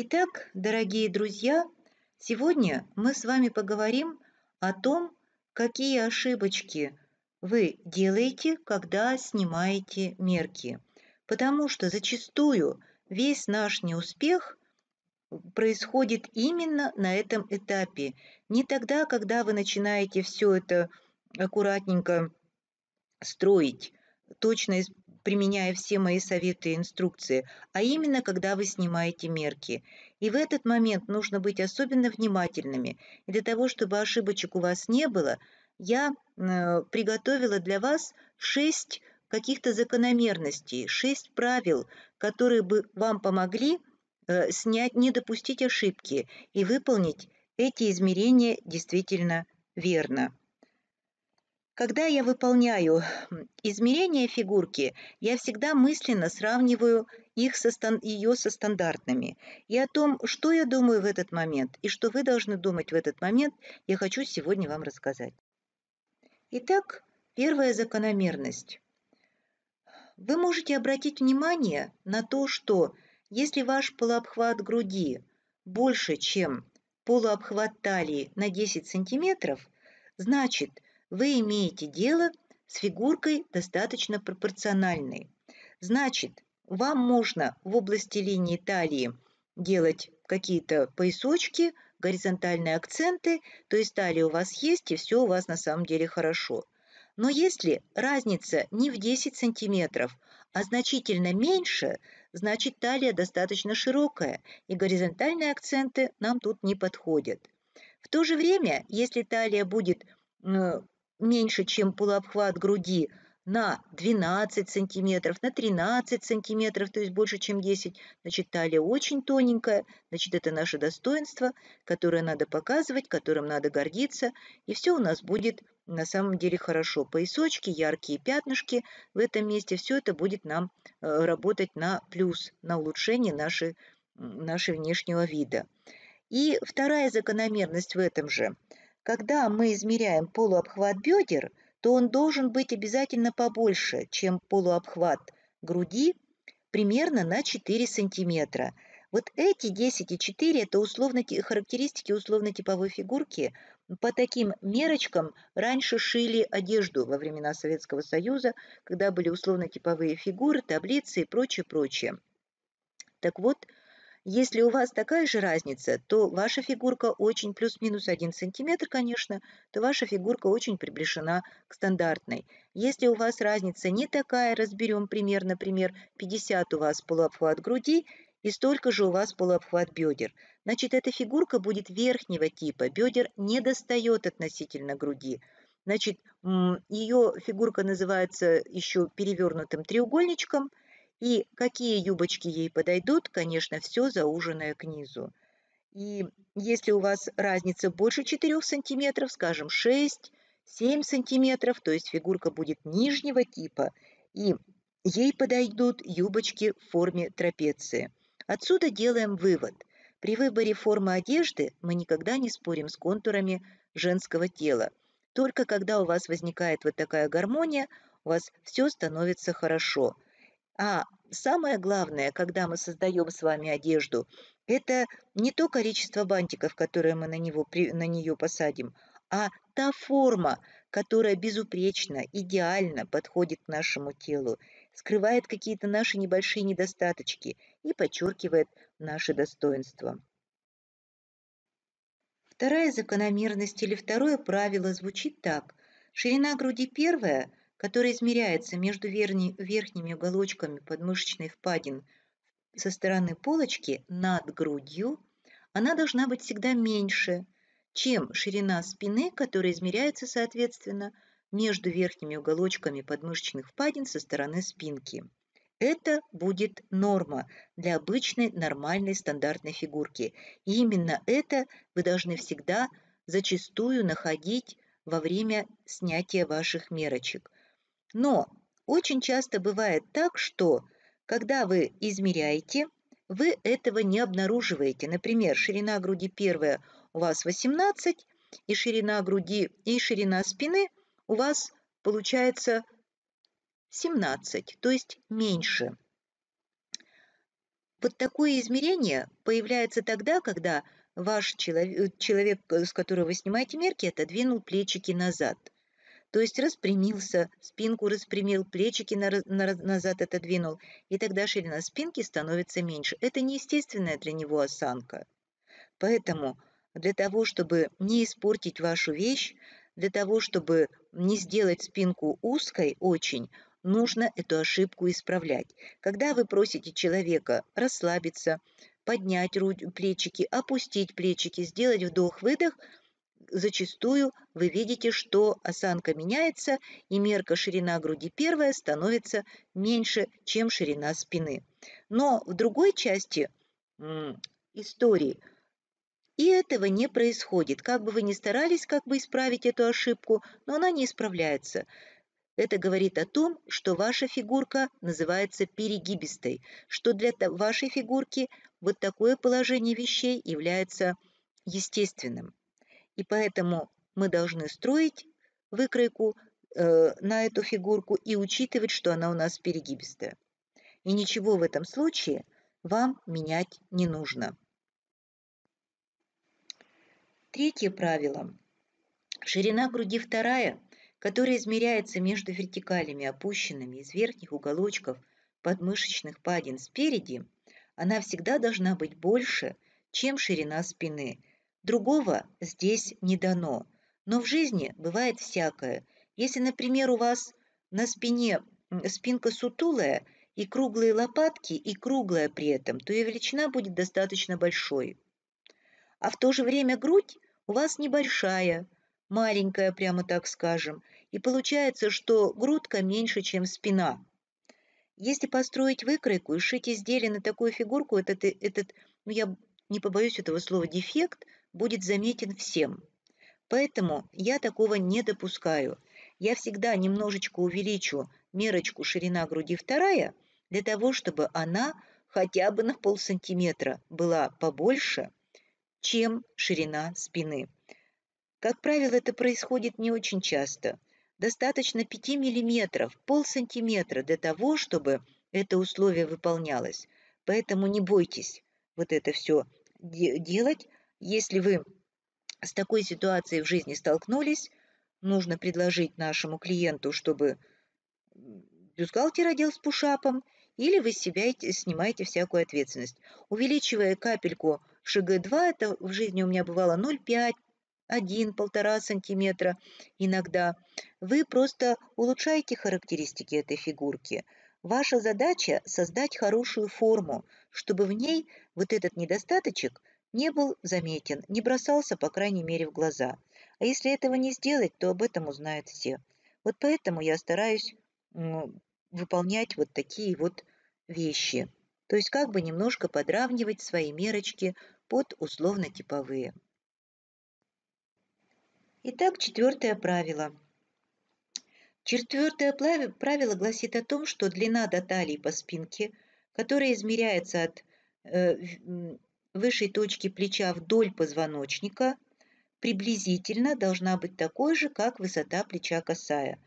Итак, дорогие друзья, сегодня мы с вами поговорим о том, какие ошибочки вы делаете, когда снимаете мерки. Потому что зачастую весь наш неуспех происходит именно на этом этапе. Не тогда, когда вы начинаете все это аккуратненько строить, точно применяя все мои советы и инструкции, а именно, когда вы снимаете мерки. И в этот момент нужно быть особенно внимательными. И для того, чтобы ошибочек у вас не было, я э, приготовила для вас шесть каких-то закономерностей, шесть правил, которые бы вам помогли э, снять, не допустить ошибки и выполнить эти измерения действительно верно. Когда я выполняю измерения фигурки, я всегда мысленно сравниваю их со ее со стандартными. И о том, что я думаю в этот момент, и что вы должны думать в этот момент, я хочу сегодня вам рассказать. Итак, первая закономерность. Вы можете обратить внимание на то, что если ваш полуобхват груди больше, чем полуобхват талии на 10 сантиметров, значит – вы имеете дело с фигуркой достаточно пропорциональной. Значит, вам можно в области линии талии делать какие-то поясочки, горизонтальные акценты, то есть талия у вас есть, и все у вас на самом деле хорошо. Но если разница не в 10 сантиметров, а значительно меньше, значит талия достаточно широкая, и горизонтальные акценты нам тут не подходят. В то же время, если талия будет э, меньше, чем полуобхват груди, на 12 сантиметров, на 13 сантиметров, то есть больше, чем 10. Значит, талия очень тоненькая, значит, это наше достоинство, которое надо показывать, которым надо гордиться, и все у нас будет на самом деле хорошо. Поясочки, яркие пятнышки в этом месте, все это будет нам э, работать на плюс, на улучшение нашей, нашей внешнего вида. И вторая закономерность в этом же – когда мы измеряем полуобхват бедер, то он должен быть обязательно побольше, чем полуобхват груди, примерно на 4 сантиметра. Вот эти 10 и 4 – это условно характеристики условно-типовой фигурки. По таким мерочкам раньше шили одежду во времена Советского Союза, когда были условно-типовые фигуры, таблицы и прочее, прочее. Так вот, если у вас такая же разница, то ваша фигурка очень плюс-минус 1 сантиметр, конечно, то ваша фигурка очень приближена к стандартной. Если у вас разница не такая, разберем пример, например, 50 у вас полуобхват груди и столько же у вас полуобхват бедер. Значит, эта фигурка будет верхнего типа, бедер не достает относительно груди. Значит, ее фигурка называется еще перевернутым треугольничком, и какие юбочки ей подойдут, конечно, все зауженное к низу. И если у вас разница больше 4 сантиметров, скажем 6, 7 сантиметров, то есть фигурка будет нижнего типа, и ей подойдут юбочки в форме трапеции. Отсюда делаем вывод. При выборе формы одежды мы никогда не спорим с контурами женского тела. Только когда у вас возникает вот такая гармония, у вас все становится хорошо – а самое главное, когда мы создаем с вами одежду, это не то количество бантиков, которые мы на, него, на нее посадим, а та форма, которая безупречно, идеально подходит к нашему телу, скрывает какие-то наши небольшие недостаточки и подчеркивает наши достоинства. Вторая закономерность или второе правило звучит так. Ширина груди первая, который измеряется между верхними уголочками подмышечной впадин со стороны полочки над грудью, она должна быть всегда меньше, чем ширина спины, которая измеряется, соответственно, между верхними уголочками подмышечных впадин со стороны спинки. Это будет норма для обычной нормальной стандартной фигурки. И именно это вы должны всегда зачастую находить во время снятия ваших мерочек. Но очень часто бывает так, что когда вы измеряете, вы этого не обнаруживаете. Например, ширина груди первая у вас 18, и ширина груди и ширина спины у вас получается 17, то есть меньше. Вот такое измерение появляется тогда, когда ваш человек, человек э, с которого вы снимаете мерки, отодвинул плечики назад – то есть распрямился, спинку распрямил, плечики назад отодвинул, и тогда ширина спинки становится меньше. Это неестественная для него осанка. Поэтому для того, чтобы не испортить вашу вещь, для того, чтобы не сделать спинку узкой очень, нужно эту ошибку исправлять. Когда вы просите человека расслабиться, поднять плечики, опустить плечики, сделать вдох-выдох – зачастую вы видите, что осанка меняется, и мерка ширина груди первая становится меньше, чем ширина спины. Но в другой части истории и этого не происходит. Как бы вы ни старались как бы исправить эту ошибку, но она не исправляется. Это говорит о том, что ваша фигурка называется перегибистой, что для вашей фигурки вот такое положение вещей является естественным. И поэтому мы должны строить выкройку э, на эту фигурку и учитывать, что она у нас перегибистая. И ничего в этом случае вам менять не нужно. Третье правило. Ширина груди вторая, которая измеряется между вертикалями, опущенными из верхних уголочков подмышечных падин спереди, она всегда должна быть больше, чем ширина спины – Другого здесь не дано. Но в жизни бывает всякое. Если, например, у вас на спине спинка сутулая и круглые лопатки, и круглая при этом, то и величина будет достаточно большой. А в то же время грудь у вас небольшая, маленькая, прямо так скажем, и получается, что грудка меньше, чем спина. Если построить выкройку и шить изделие на такую фигурку, этот, этот ну я не побоюсь этого слова, дефект – будет заметен всем. Поэтому я такого не допускаю. Я всегда немножечко увеличу мерочку ширина груди вторая для того, чтобы она хотя бы на полсантиметра была побольше, чем ширина спины. Как правило, это происходит не очень часто. Достаточно 5 мм, полсантиметра для того, чтобы это условие выполнялось. Поэтому не бойтесь вот это все делать, если вы с такой ситуацией в жизни столкнулись, нужно предложить нашему клиенту, чтобы бюстгальтер одел с пушапом, или вы с себя снимаете всякую ответственность. Увеличивая капельку ШГ-2, это в жизни у меня бывало 0,5, 1, 1,5 сантиметра иногда, вы просто улучшаете характеристики этой фигурки. Ваша задача – создать хорошую форму, чтобы в ней вот этот недостаточек – не был заметен, не бросался, по крайней мере, в глаза. А если этого не сделать, то об этом узнают все. Вот поэтому я стараюсь выполнять вот такие вот вещи. То есть как бы немножко подравнивать свои мерочки под условно-типовые. Итак, четвертое правило. Четвертое правило гласит о том, что длина до талии по спинке, которая измеряется от э, высшей точки плеча вдоль позвоночника приблизительно должна быть такой же, как высота плеча косая.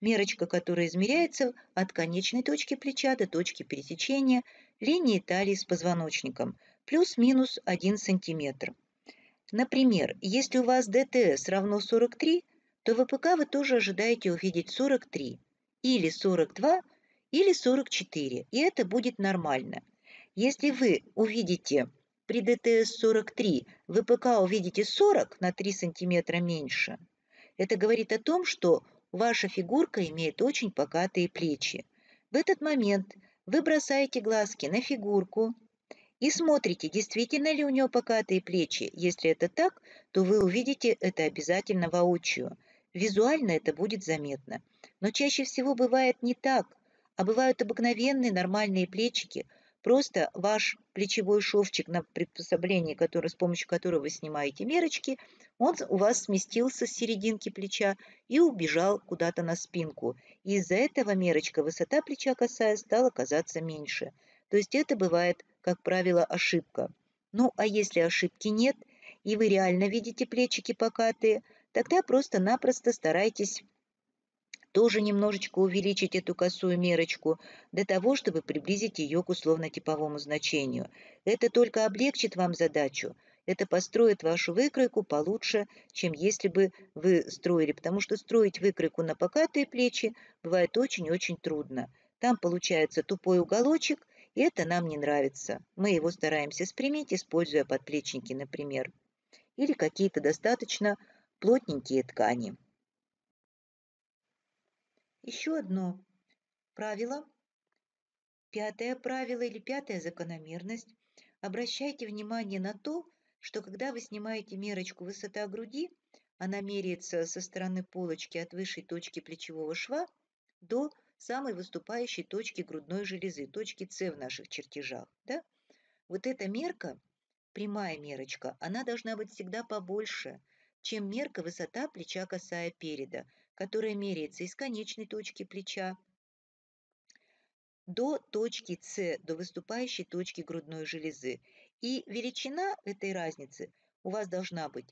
Мерочка, которая измеряется от конечной точки плеча до точки пересечения линии талии с позвоночником, плюс-минус 1 см. Например, если у вас ДТС равно 43, то ВПК вы тоже ожидаете увидеть 43 или 42 или 44, и это будет нормально. Если вы увидите при ДТС-43 ВПК увидите 40 на 3 сантиметра меньше. Это говорит о том, что ваша фигурка имеет очень покатые плечи. В этот момент вы бросаете глазки на фигурку и смотрите, действительно ли у нее покатые плечи. Если это так, то вы увидите это обязательно воочию. Визуально это будет заметно. Но чаще всего бывает не так, а бывают обыкновенные нормальные плечики – Просто ваш плечевой шовчик на приспособлении, который, с помощью которого вы снимаете мерочки, он у вас сместился с серединки плеча и убежал куда-то на спинку. из-за этого мерочка высота плеча косая стала казаться меньше. То есть это бывает, как правило, ошибка. Ну а если ошибки нет, и вы реально видите плечики покатые, тогда просто-напросто старайтесь тоже немножечко увеличить эту косую мерочку до того, чтобы приблизить ее к условно-типовому значению. Это только облегчит вам задачу. Это построит вашу выкройку получше, чем если бы вы строили, потому что строить выкройку на покатые плечи бывает очень-очень трудно. Там получается тупой уголочек, и это нам не нравится. Мы его стараемся спрямить, используя подплечники, например, или какие-то достаточно плотненькие ткани. Еще одно правило, пятое правило или пятая закономерность. Обращайте внимание на то, что когда вы снимаете мерочку высота груди, она меряется со стороны полочки от высшей точки плечевого шва до самой выступающей точки грудной железы, точки С в наших чертежах. Да? Вот эта мерка, прямая мерочка, она должна быть всегда побольше, чем мерка высота плеча косая переда которая меряется из конечной точки плеча до точки С, до выступающей точки грудной железы. И величина этой разницы у вас должна быть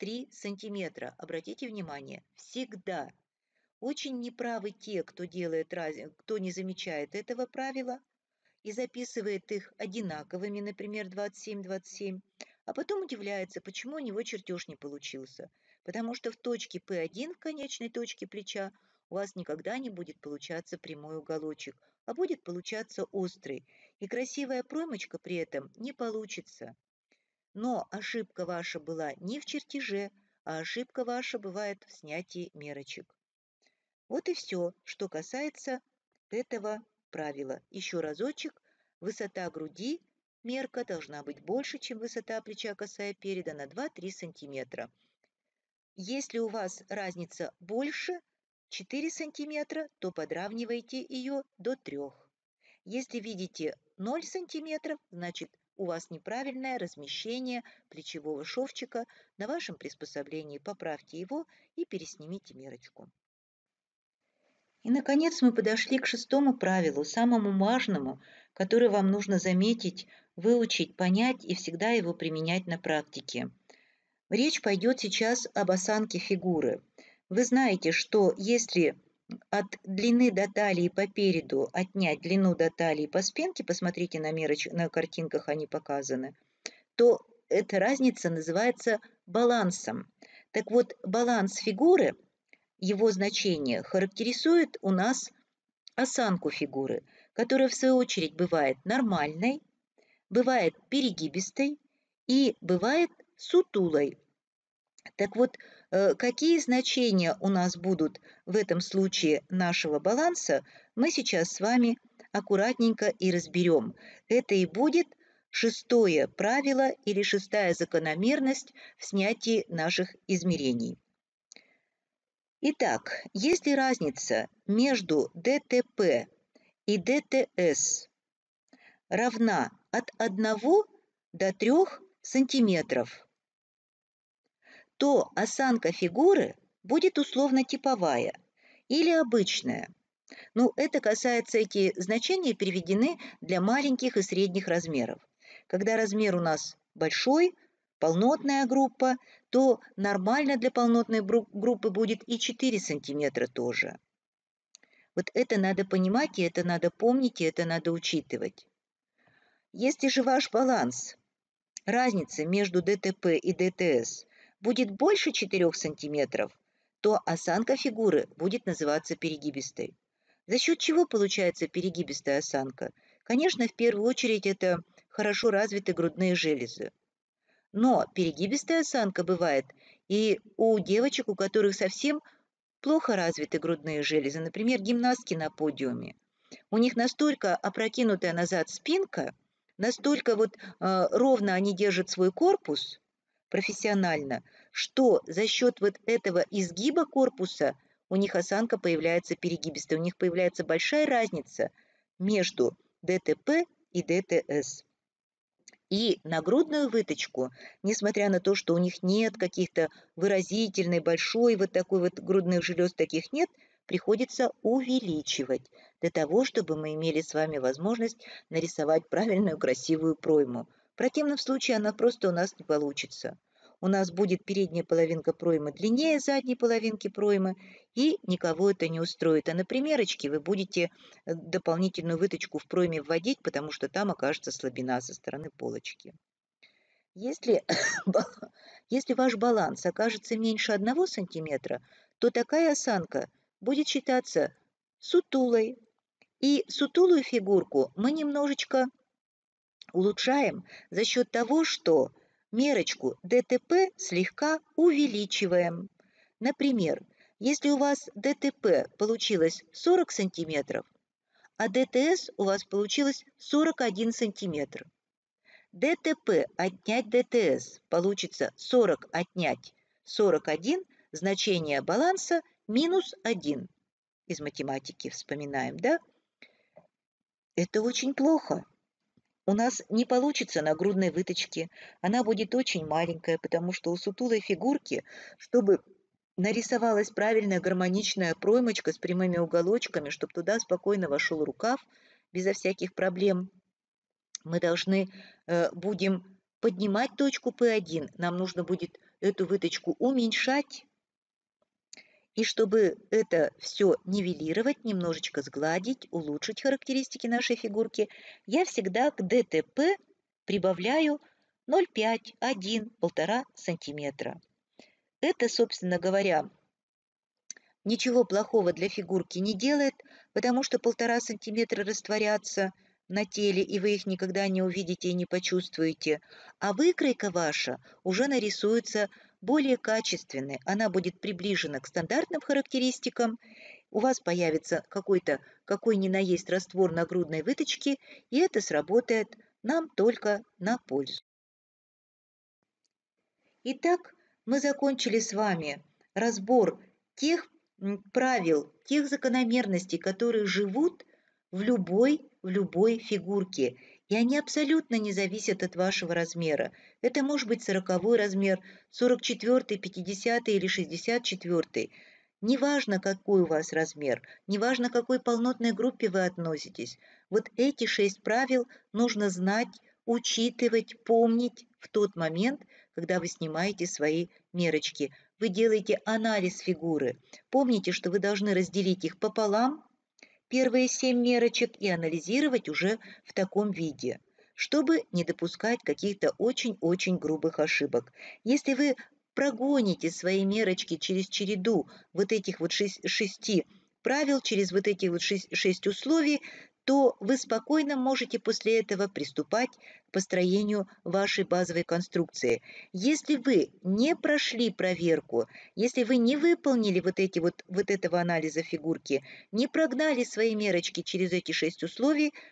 2-3 сантиметра. Обратите внимание, всегда. Очень неправы те, кто, делает, раз... кто не замечает этого правила и записывает их одинаковыми, например, 27-27, а потом удивляется, почему у него чертеж не получился – потому что в точке P1, в конечной точке плеча, у вас никогда не будет получаться прямой уголочек, а будет получаться острый, и красивая проймочка при этом не получится. Но ошибка ваша была не в чертеже, а ошибка ваша бывает в снятии мерочек. Вот и все, что касается этого правила. Еще разочек. Высота груди мерка должна быть больше, чем высота плеча косая переда на 2-3 сантиметра. Если у вас разница больше 4 см, то подравнивайте ее до 3 Если видите 0 см, значит у вас неправильное размещение плечевого шовчика. На вашем приспособлении поправьте его и переснимите мерочку. И, наконец, мы подошли к шестому правилу, самому важному, которое вам нужно заметить, выучить, понять и всегда его применять на практике – Речь пойдет сейчас об осанке фигуры. Вы знаете, что если от длины до талии по переду отнять длину до талии по спинке, посмотрите на, мероч... на картинках они показаны, то эта разница называется балансом. Так вот, баланс фигуры, его значение характеризует у нас осанку фигуры, которая в свою очередь бывает нормальной, бывает перегибистой и бывает сутулой. Так вот, э, какие значения у нас будут в этом случае нашего баланса, мы сейчас с вами аккуратненько и разберем. Это и будет шестое правило или шестая закономерность в снятии наших измерений. Итак, если разница между ДТП и ДТС равна от 1 до 3 сантиметров, то осанка фигуры будет условно типовая или обычная. Ну, это касается, эти значения переведены для маленьких и средних размеров. Когда размер у нас большой, полнотная группа, то нормально для полнотной группы будет и 4 сантиметра тоже. Вот это надо понимать, и это надо помнить, и это надо учитывать. Если же ваш баланс, разница между ДТП и ДТС будет больше 4 см, то осанка фигуры будет называться перегибистой. За счет чего получается перегибистая осанка? Конечно, в первую очередь это хорошо развиты грудные железы. Но перегибистая осанка бывает и у девочек, у которых совсем плохо развиты грудные железы, например, гимнастки на подиуме. У них настолько опрокинутая назад спинка, настолько вот э, ровно они держат свой корпус, профессионально, что за счет вот этого изгиба корпуса у них осанка появляется перегибистая, у них появляется большая разница между ДТП и ДТС. И нагрудную выточку, несмотря на то, что у них нет каких-то выразительной, большой вот такой вот грудных желез, таких нет, приходится увеличивать для того, чтобы мы имели с вами возможность нарисовать правильную красивую пройму – в противном случае она просто у нас не получится. У нас будет передняя половинка проймы длиннее задней половинки проймы, и никого это не устроит. А на примерочке вы будете э, дополнительную выточку в пройме вводить, потому что там окажется слабина со стороны полочки. Если, если ваш баланс окажется меньше 1 см, то такая осанка будет считаться сутулой. И сутулую фигурку мы немножечко улучшаем за счет того, что мерочку ДТП слегка увеличиваем. Например, если у вас ДТП получилось 40 см, а ДТС у вас получилось 41 см. ДТП отнять ДТС получится 40 отнять 41, значение баланса минус 1. Из математики вспоминаем, да? Это очень плохо. У нас не получится нагрудной выточки. Она будет очень маленькая, потому что у сутулой фигурки, чтобы нарисовалась правильная гармоничная проймочка с прямыми уголочками, чтобы туда спокойно вошел рукав безо всяких проблем, мы должны э, будем поднимать точку P1. Нам нужно будет эту выточку уменьшать, и чтобы это все нивелировать, немножечко сгладить, улучшить характеристики нашей фигурки, я всегда к ДТП прибавляю 0,5, 1, 1,5 сантиметра. Это, собственно говоря, ничего плохого для фигурки не делает, потому что 1,5 сантиметра растворятся на теле, и вы их никогда не увидите и не почувствуете, а выкройка ваша уже нарисуется более качественной, она будет приближена к стандартным характеристикам, у вас появится какой-то, какой ни на есть раствор на грудной выточке, и это сработает нам только на пользу. Итак, мы закончили с вами разбор тех правил, тех закономерностей, которые живут в любой, в любой фигурке – и они абсолютно не зависят от вашего размера. Это может быть сороковой размер, 44, 50 или 64. Неважно, какой у вас размер, неважно, какой полнотной группе вы относитесь. Вот эти шесть правил нужно знать, учитывать, помнить в тот момент, когда вы снимаете свои мерочки. Вы делаете анализ фигуры. Помните, что вы должны разделить их пополам – первые семь мерочек и анализировать уже в таком виде чтобы не допускать каких-то очень-очень грубых ошибок. Если вы прогоните свои мерочки через череду вот этих вот шести правил, через вот эти вот шесть, шесть условий, то вы спокойно можете после этого приступать к построению вашей базовой конструкции. Если вы не прошли проверку, если вы не выполнили вот, эти вот, вот этого анализа фигурки, не прогнали свои мерочки через эти шесть условий –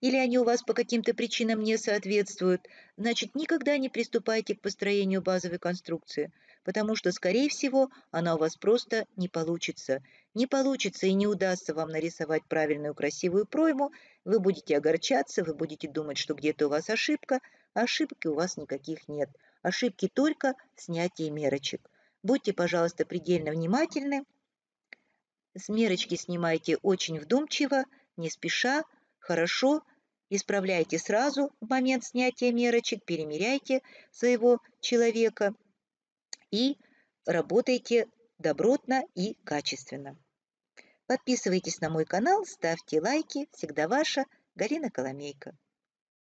или они у вас по каким-то причинам не соответствуют, значит, никогда не приступайте к построению базовой конструкции, потому что, скорее всего, она у вас просто не получится. Не получится и не удастся вам нарисовать правильную красивую пройму, вы будете огорчаться, вы будете думать, что где-то у вас ошибка, а ошибки у вас никаких нет. Ошибки только снятие мерочек. Будьте, пожалуйста, предельно внимательны. С мерочки снимайте очень вдумчиво, не спеша, Хорошо, исправляйте сразу в момент снятия мерочек, перемеряйте своего человека и работайте добротно и качественно. Подписывайтесь на мой канал, ставьте лайки. Всегда ваша Галина Коломейка.